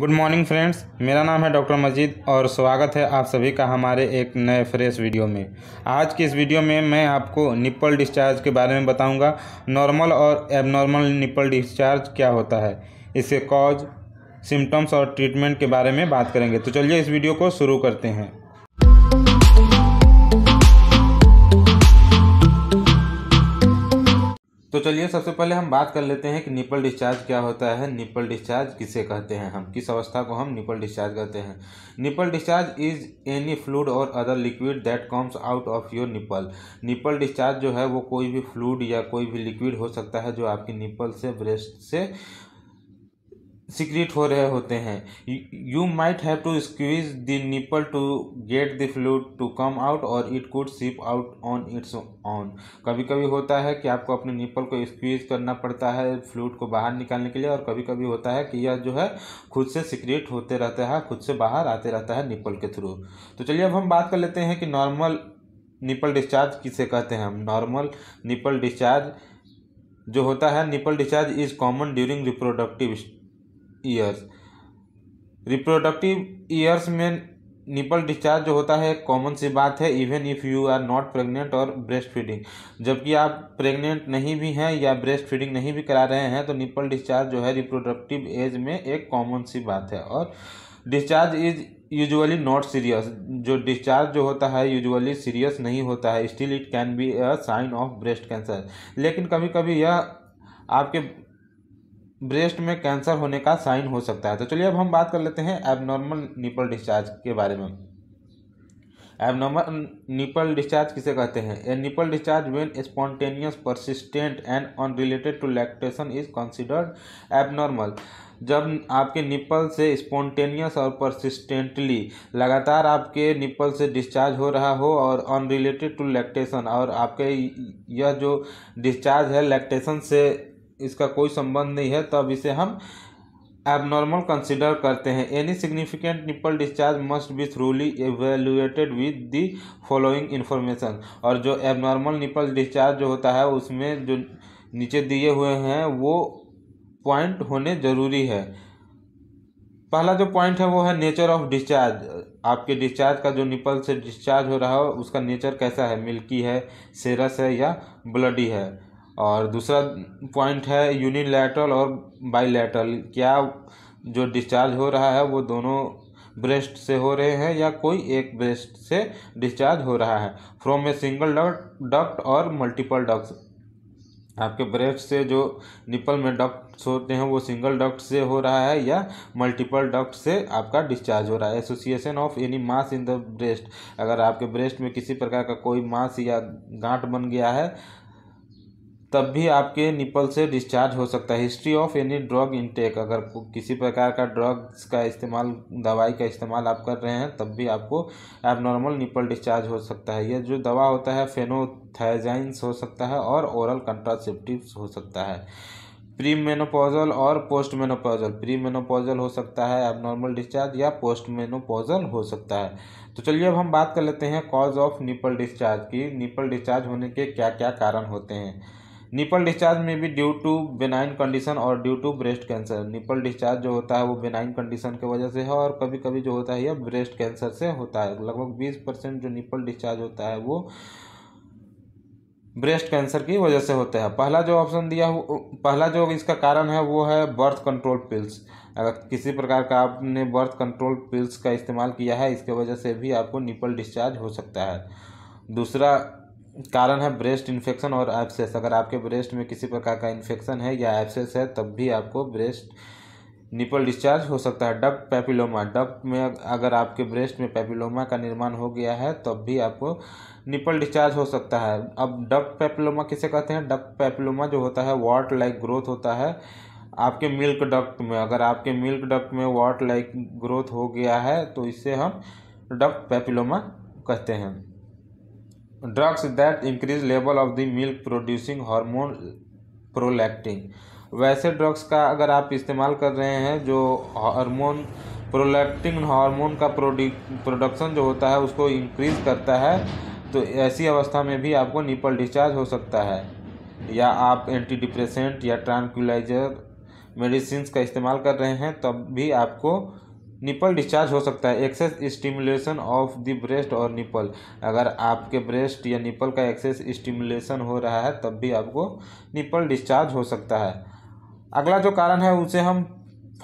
good morning friends मेरा नाम है डॉक्टर मजीद और स्वागत है आप सभी का हमारे एक नए फ्रेश वीडियो में आज की इस वीडियो में मैं आपको निप्पल डिस्चार्ज के बारे में बताऊंगा नॉर्मल और एबनॉर्मल निप्पल डिस्चार्ज क्या होता है इसके कॉज सिम्टम्स और ट्रीटमेंट के बारे में बात करेंगे तो चलिए इस वीडियो को शुरू करते हैं तो चलिए सबसे पहले हम बात कर लेते हैं कि निपल डिस्चार्ज क्या होता है निपल डिस्चार्ज किसे कहते हैं हम किस अवस्था को हम निपल डिस्चार्ज कहते हैं nipple discharge is any fluid or other liquid that comes out of your nipple nipple discharge जो है वो कोई भी फ्लूड या कोई भी लिक्विड हो सकता है जो आपकी निपल से ब्रेस्ट से सिक्रिट हो रहे होते हैं you might have to squeeze the nipple to get the flu to come out or it could seep out on its own कभी कभी होता है कि आपको अपने निपल को स्क्वीज करना पड़ता है फ्लूड को बाहर निकालने के लिए और कभी कभी होता है कि यह जो है खुद से सिक्रिट होते रहता है खुद से बाहर आते रहता है निपल के थ्रू तो चलिए अब हम बात कर लेते हैं कि नॉर्मल निपल डिस्चार्ज किसे कहते हैं हम नॉर्मल निपल डिस्चार्ज जो होता है nipple discharge is common during reproductive years reproductive years में निपल डिस्चार्ज जो होता है कॉमन सी बात है even if you are not pregnant और ब्रेस्ट फीडिंग जबकि आप प्रेग्नेंट नहीं भी हैं या ब्रेस्ट फीडिंग नहीं भी करा रहे हैं तो निपल डिस्चार्ज जो है रिप्रोडक्टिव एज में एक कॉमन सी बात है और discharge is usually not serious जो डिस्चार्ज जो होता है यूजुअली सीरियस नहीं होता है still it can be a sign of breast cancer लेकिन कभी कभी यह आपके ब्रेस्ट में कैंसर होने का साइन हो सकता है तो चलिए अब हम बात कर लेते हैं एबनॉर्मल निपल डिस्चार्ज के बारे में एबनॉर्मल निपल डिस्चार्ज किसे कहते हैं a nipple discharge when spontaneous persistent and unrelated to lactation is considered abnormal जब आपके निपल से स्पॉन्टेनियस और परसिस्टेंटली लगातार आपके निपल से डिस्चार्ज हो रहा हो और अनरिलेटेड टू लैक्टेशन और आपके यह जो डिस्चार्ज है लैक्टेशन से इसका कोई संबंध नहीं है तब इसे हम एबनॉर्मल कंसिडर करते हैं any significant nipple discharge must be thoroughly evaluated with the following information और जो एबनॉर्मल निपल डिस्चार्ज जो होता है उसमें जो नीचे दिए हुए हैं वो पॉइंट होने ज़रूरी है पहला जो पॉइंट है वो है नेचर ऑफ डिस्चार्ज आपके डिस्चार्ज का जो निपल से डिस्चार्ज हो रहा है उसका नेचर कैसा है मिल्की है सेरस है या ब्लडी है और दूसरा पॉइंट है यूनिलैटरल और बाईलैटरल क्या जो डिस्चार्ज हो रहा है वो दोनों ब्रेस्ट से हो रहे हैं या कोई एक ब्रेस्ट से डिस्चार्ज हो रहा है from a single duct or multiple duct आपके ब्रेस्ट से जो निपल में डक्ट होते हैं वो सिंगल डक्ट से हो रहा है या मल्टीपल डक्ट से आपका डिस्चार्ज हो रहा है association of any mass in the breast अगर आपके ब्रेस्ट में किसी प्रकार का कोई मास या गांठ बन गया है तब भी आपके निपल से डिस्चार्ज हो सकता है history of any drug intake अगर किसी प्रकार का ड्रग्स का इस्तेमाल दवाई का इस्तेमाल आप कर रहे हैं तब भी आपको एबनॉर्मल निपल डिस्चार्ज हो सकता है यह जो दवा होता है फेनोथाइजाइंस हो सकता है और ओरल कंट्रासेप्टिव हो सकता है pre menopausal or post menopausal pre menopausal हो सकता है एबनॉर्मल डिस्चार्ज या पोस्ट मेनोपोजल हो सकता है तो चलिए अब हम बात कर लेते हैं कॉज ऑफ निपल डिस्चार्ज की निपल डिस्चार्ज होने के क्या क्या कारण होते हैं निपल डिस्चार्ज में भी due to benign condition or due to breast cancer nipple discharge जो होता है वो बेनाइन कंडीशन की वजह से है और कभी कभी जो होता है यह ब्रेस्ट कैंसर से होता है लगभग बीस परसेंट जो निपल डिस्चार्ज होता है वो ब्रेस्ट कैंसर की वजह से होता है पहला जो ऑप्शन दिया पहला जो इसका कारण है वो है बर्थ कंट्रोल पिल्स अगर किसी प्रकार का आपने बर्थ कंट्रोल पिल्स का इस्तेमाल किया है इसके वजह से भी आपको निपल डिस्चार्ज हो सकता है दूसरा कारण है ब्रेस्ट इन्फेक्शन और एप्सेस अगर आपके ब्रेस्ट में किसी प्रकार का इन्फेक्शन है या एप्सेस है तब भी आपको ब्रेस्ट निपल डिस्चार्ज हो सकता है डप पैपिलोमा डप में अगर आपके ब्रेस्ट में पैपिलोमा का निर्माण हो गया है तब भी आपको निपल डिस्चार्ज हो सकता है अब डप पैपिलोमा किसे कहते हैं डक पैपिलोमा जो होता है वाट लाइक ग्रोथ होता है आपके मिल्क डक्ट में अगर आपके मिल्क डक्ट में वाट लाइक ग्रोथ हो गया है तो इसे हम डप पैपिलोमा कहते हैं drugs that increase level of the milk producing hormone prolactin वैसे ड्रग्स का अगर आप इस्तेमाल कर रहे हैं जो हार्मोन प्रोलैक्टिन हार्मोन का प्रोडक्शन जो होता है उसको इंक्रीज करता है तो ऐसी अवस्था में भी आपको निपल डिस्चार्ज हो सकता है या आप एंटी डिप्रेसेंट या ट्रांकुलाइजर मेडिसिन का इस्तेमाल कर रहे हैं तब भी आपको निपल डिस्चार्ज हो सकता है excess stimulation of the breast or nipple अगर आपके ब्रेस्ट या निपल का एक्सेस स्टिमुलेशन हो रहा है तब भी आपको निपल डिस्चार्ज हो सकता है अगला जो कारण है उसे हम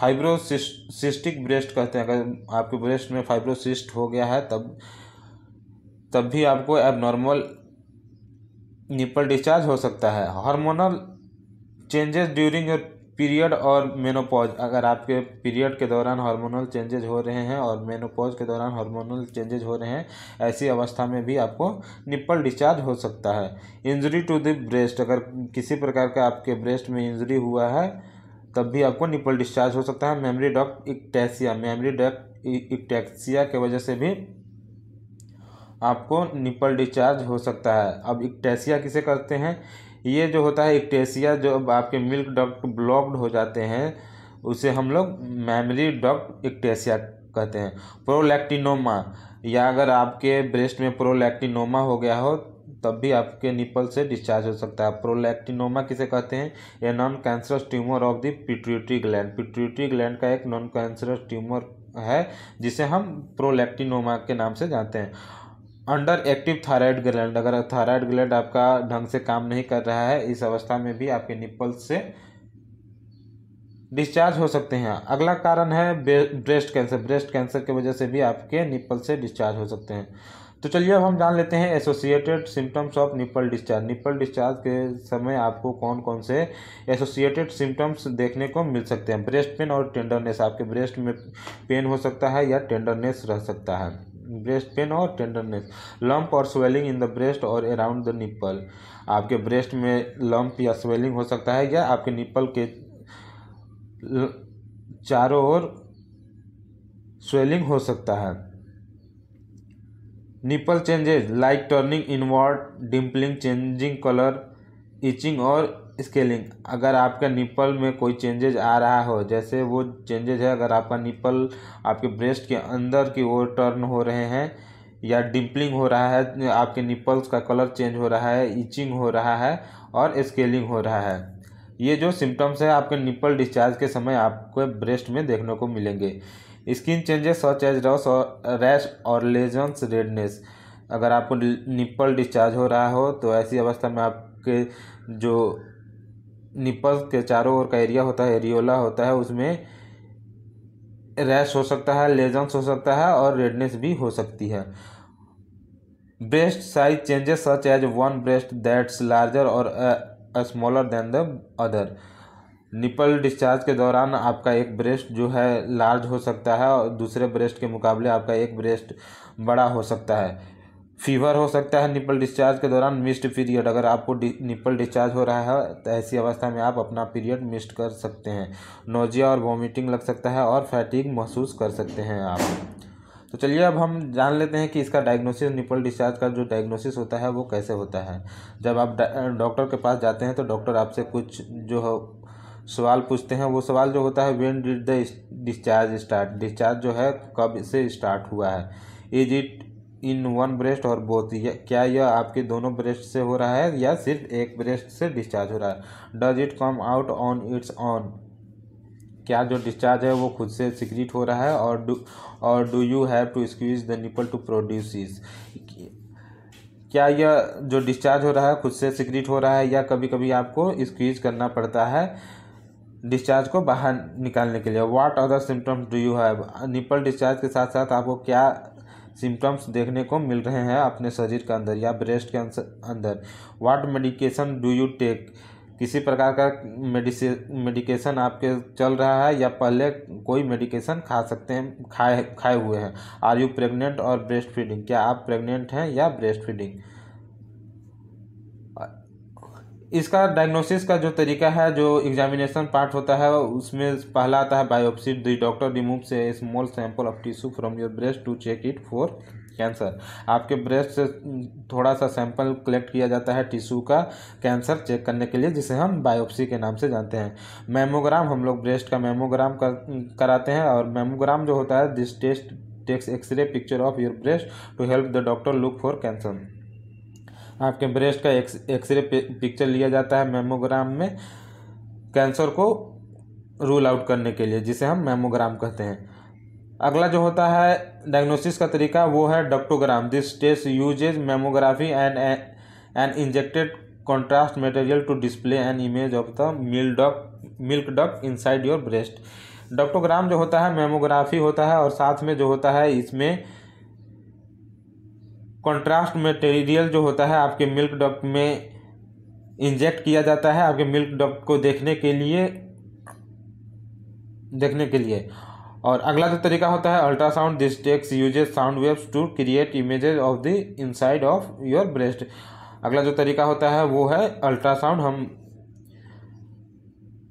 फाइब्रोसिस्टिक ब्रेस्ट कहते हैं अगर आपके ब्रेस्ट में फाइब्रोसिस्ट हो गया है तब तब भी आपको एबनॉर्मल निपल डिस्चार्ज हो सकता है hormonal changes during your period or menopause अगर आपके पीरियड के दौरान हार्मोनल चेंजेज हो रहे हैं और मेनोपॉज के दौरान हार्मोनल चेंजेज हो रहे हैं ऐसी अवस्था में भी आपको निप्पल डिस्चार्ज हो सकता है इंजरी टू द ब्रेस्ट अगर किसी प्रकार का आपके ब्रेस्ट में इंजरी हुआ है तब भी आपको निप्पल डिस्चार्ज हो सकता है mammary duct ectasia mammary duct ectasia के वजह से भी आपको निप्पल डिस्चार्ज हो सकता है अब इक्टैसिया किसे करते हैं ये जो होता है इक्टेसिया जो अब आपके मिल्क डॉक्ट ब्लॉक्ड हो जाते हैं उसे हम लोग मैमरी डॉक्ट इक्टेसिया कहते हैं प्रोलैक्टिनोमा या अगर आपके ब्रेस्ट में प्रोलैक्टिनोमा हो गया हो तब भी आपके निपल से डिस्चार्ज हो सकता है प्रोलैक्टिनोमा किसे कहते हैं a non cancerous tumour of the pituitary gland pituitary gland का एक नॉन कैंसरस ट्यूमर है जिसे हम प्रोलैक्टिनोमा के नाम से जानते हैं अंडर एक्टिव थायराइड ग्लैंड अगर थायराइड ग्लैंड आपका ढंग से काम नहीं कर रहा है इस अवस्था में भी आपके निप्पल्स से डिस्चार्ज हो सकते हैं अगला कारण है ब्रेस्ट कैंसर ब्रेस्ट कैंसर की वजह से भी आपके निप्पल से डिस्चार्ज हो सकते हैं तो चलिए अब हम जान लेते हैं associated symptoms of nipple discharge nipple discharge के समय आपको कौन कौन से एसोसिएटेड सिम्टम्स देखने को मिल सकते हैं ब्रेस्ट पेन और टेंडरनेस आपके ब्रेस्ट में पेन हो सकता है या टेंडरनेस रह सकता है breast pain or tenderness lump or swelling in the breast or around the nipple आपके ब्रेस्ट में लंप या स्वेलिंग हो सकता है या आपके निप्पल के चारों ओर स्वेलिंग हो सकता है nipple changes like turning inward dimpling changing colour itching or scaling अगर आपके निपल में कोई चेंजेज आ रहा हो जैसे वो चेंजेज है अगर आपका निपल आपके ब्रेस्ट के अंदर की ओर टर्न हो रहे हैं या डिम्पलिंग हो रहा है आपके निपल्स का कलर चेंज हो रहा है इचिंग हो रहा है और स्केलिंग हो रहा है ये जो सिम्टम्स है आपके निपल डिस्चार्ज के समय आपके ब्रेस्ट में देखने को मिलेंगे स्किन चेंजेस सच एज रस और रैश और लेजन्स रेडनेस अगर आपको निप्पल डिस्चार्ज हो रहा हो तो ऐसी अवस्था में आपके जो निप्पल के चारों ओर का एरिया होता है एरियोला होता है उसमें रैश हो सकता है लेजन्स हो सकता है और रेडनेस भी हो सकती है breast size changes such as one breast that's larger or smaller than the other nipple discharge के दौरान आपका एक ब्रेस्ट जो है लार्ज हो सकता है और दूसरे ब्रेस्ट के मुकाबले आपका एक ब्रेस्ट बड़ा हो सकता है फीवर हो सकता है निपल डिस्चार्ज के दौरान मिस्ड पीरियड अगर आपको डि, निपल डिस्चार्ज हो रहा है तो ऐसी अवस्था में आप अपना पीरियड मिस्ड कर सकते हैं नोजिया और वॉमिटिंग लग सकता है और फैटिक महसूस कर सकते हैं आप तो चलिए अब हम जान लेते हैं कि इसका डायग्नोसिस निपल डिस्चार्ज का जो डायग्नोसिस होता है वो कैसे होता है जब आप डॉक्टर के पास जाते हैं तो डॉक्टर आपसे कुछ जो सवाल पूछते हैं वो सवाल जो होता है when did the discharge start discharge जो है कब से स्टार्ट हुआ है is it in one breast or both क्या यह आपके दोनों ब्रेस्ट से हो रहा है या सिर्फ एक ब्रेस्ट से डिस्चार्ज हो रहा है does it come out on its own क्या जो डिस्चार्ज है वो खुद से सिक्रीट हो रहा है और do or do you have to squeeze the nipple to produce it क्या यह जो डिस्चार्ज हो रहा है खुद से सिक्रीट हो रहा है या कभी कभी आपको स्क्वीज करना पड़ता है डिस्चार्ज को बाहर निकालने के लिए what other symptoms do you have nipple discharge के साथ साथ आपको क्या सिम्टम्स देखने को मिल रहे हैं अपने शरीर के अंदर या ब्रेस्ट के अंदर what medication do you take किसी प्रकार का मेडिसिन मेडिकेशन आपके चल रहा है या पहले कोई मेडिकेशन खा सकते हैं खाए खाए हुए हैं आर यू प्रेग्नेंट और ब्रेस्ट फीडिंग क्या आप प्रेग्नेंट हैं या ब्रेस्ट फीडिंग इसका डायग्नोसिस का जो तरीका है जो एग्जामिनेशन पार्ट होता है उसमें पहला आता है biopsy the doctor removes small sample of tissue from your breast to check it for cancer आपके ब्रेस्ट से थोड़ा सा सैंपल कलेक्ट किया जाता है टिश्यू का कैंसर चेक करने के लिए जिसे हम बायोप्सी के नाम से जानते हैं मेमोग्राम हम लोग ब्रेस्ट का मेमोग्राम कर, कराते हैं और मेमोग्राम जो होता है this test takes x-ray picture of your breast to help the doctor look for cancer आपके ब्रेस्ट का एक्सरे पिक्चर लिया जाता है मेमोग्राम में कैंसर को रूल आउट करने के लिए जिसे हम मेमोग्राम कहते हैं अगला जो होता है डायग्नोसिस का तरीका वो है ductogram this test uses mammography and and injected contrast material to display an image of the milk duct milk duct inside your breast ductogram जो होता है मेमोग्राफी होता है और साथ में जो होता है इसमें कंट्रास्ट मटेरियल जो होता है आपके मिल्क डॉक्ट में इंजेक्ट किया जाता है आपके मिल्क डॉक्ट को देखने के लिए देखने के लिए और अगला जो तरीका होता है अल्ट्रासाउंड दिस टेक्स uses sound waves to create images of the inside of your breast अगला जो तरीका होता है वो है अल्ट्रासाउंड हम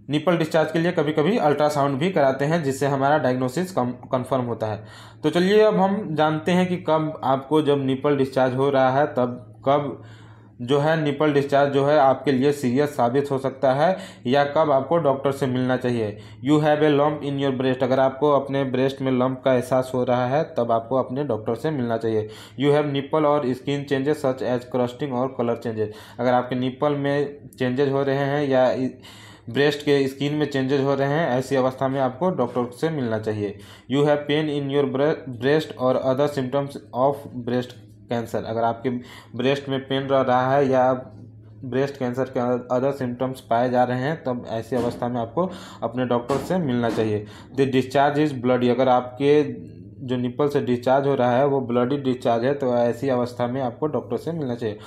निपल डिस्चार्ज के लिए कभी कभी अल्ट्रासाउंड भी कराते हैं जिससे हमारा डायग्नोसिस कंफर्म होता है तो चलिए अब हम जानते हैं कि कब आपको जब निपल डिस्चार्ज हो रहा है तब कब जो है निपल डिस्चार्ज जो है आपके लिए सीरियस साबित हो सकता है या कब आपको डॉक्टर से मिलना चाहिए you have a lump in your breast अगर आपको अपने ब्रेस्ट में लम्ब का एहसास हो रहा है तब आपको अपने डॉक्टर से मिलना चाहिए यू हैव निपल और skin changes such as crusting और कलर चेंजेस अगर आपके निपल में चेंजेज हो रहे हैं या ब्रेस्ट के स्किन में चेंजेज हो रहे हैं ऐसी अवस्था में आपको डॉक्टर से मिलना चाहिए you have pain in your breast और other symptoms of breast cancer अगर आपके ब्रेस्ट में पेन रह रहा है या ब्रेस्ट कैंसर के अदर सिम्टम्स पाए जा रहे हैं तब तो ऐसी अवस्था में आपको अपने डॉक्टर से मिलना चाहिए द डिस्चार्ज इज ब्लडी अगर आपके जो निप्पल से डिस्चार्ज हो रहा है वो ब्लडी डिस्चार्ज है तो ऐसी अवस्था में आपको डॉक्टर से मिलना चाहिए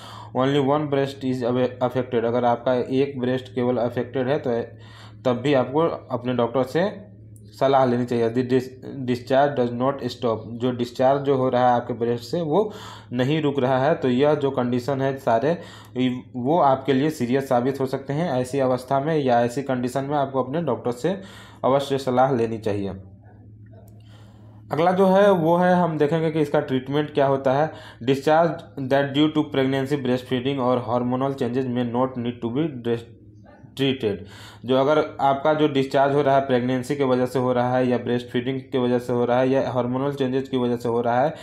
only one breast is affected अगर आपका एक ब्रेस्ट केवल अफेक्टेड है तो तब भी आपको अपने डॉक्टर से सलाह लेनी चाहिए यदि डिस्चार्ज डज नॉट स्टॉप जो डिस्चार्ज जो हो रहा है आपके ब्रेस्ट से वो नहीं रुक रहा है तो यह जो कंडीशन है सारे वो आपके लिए सीरियस साबित हो सकते हैं ऐसी अवस्था में या ऐसी कंडीशन में आपको अपने डॉक्टर से अवश्य सलाह लेनी चाहिए अगला जो है वो है हम देखेंगे कि इसका ट्रीटमेंट क्या होता है discharge that due to pregnancy breast feeding और hormonal changes may not need to be treated जो अगर आपका जो डिस्चार्ज हो रहा है प्रेगनेंसी की वजह से हो रहा है या ब्रेस्ट फीडिंग की वजह से हो रहा है या हार्मोनल चेंजेस की वजह से हो रहा है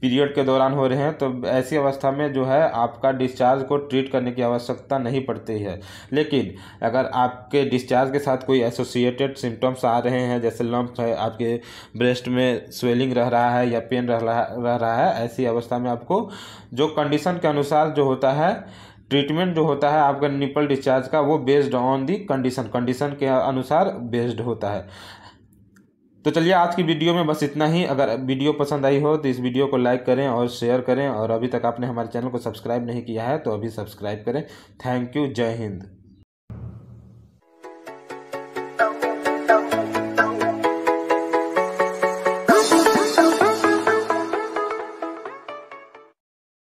पीरियड के दौरान हो रहे हैं तो ऐसी अवस्था में जो है आपका डिस्चार्ज को ट्रीट करने की आवश्यकता नहीं पड़ती है लेकिन अगर आपके डिस्चार्ज के साथ कोई एसोसिएटेड सिम्टम्स आ रहे हैं जैसे लम्ब है आपके ब्रेस्ट में स्वेलिंग रह रहा है या पेन रह रहा रह रहा है ऐसी अवस्था में आपको जो कंडीशन के अनुसार जो होता है ट्रीटमेंट जो होता है आपका निपल डिस्चार्ज का वो based on the condition condition के अनुसार बेस्ड होता है तो चलिए आज की वीडियो में बस इतना ही अगर वीडियो पसंद आई हो तो इस वीडियो को लाइक करें और शेयर करें और अभी तक आपने हमारे चैनल को सब्सक्राइब नहीं किया है तो अभी सब्सक्राइब करें थैंक यू जय हिंद